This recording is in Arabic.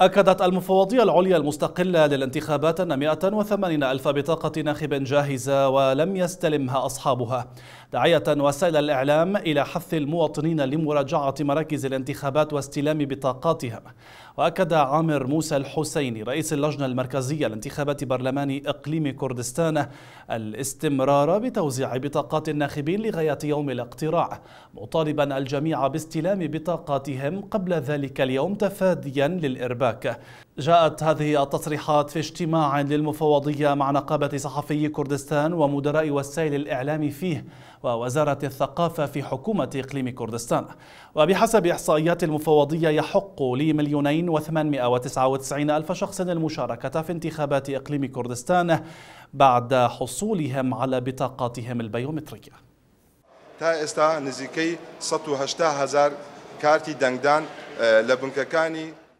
أكدت المفوضية العليا المستقلة للانتخابات أن 180 ألف بطاقة ناخب جاهزة ولم يستلمها أصحابها داعية وسائل الإعلام إلى حث المواطنين لمراجعة مراكز الانتخابات واستلام بطاقاتهم وأكد عامر موسى الحسيني رئيس اللجنة المركزية لانتخابات برلمان إقليم كردستان الاستمرار بتوزيع بطاقات الناخبين لغاية يوم الاقتراع مطالبا الجميع باستلام بطاقاتهم قبل ذلك اليوم تفاديا للإرباك جاءت هذه التصريحات في اجتماع للمفوضية مع نقابة صحفي كردستان ومدراء وسائل الإعلام فيه ووزارة الثقافة في حكومة إقليم كردستان وبحسب إحصائيات المفوضية يحق لمليونين وثمانمائة وتسعة وتسعين ألف شخص المشاركة في انتخابات إقليم كردستان بعد حصولهم على بطاقاتهم البيومترية تا استا نزيكي سطو هشتا هزار كارتي دنگدان اه، لبنككاني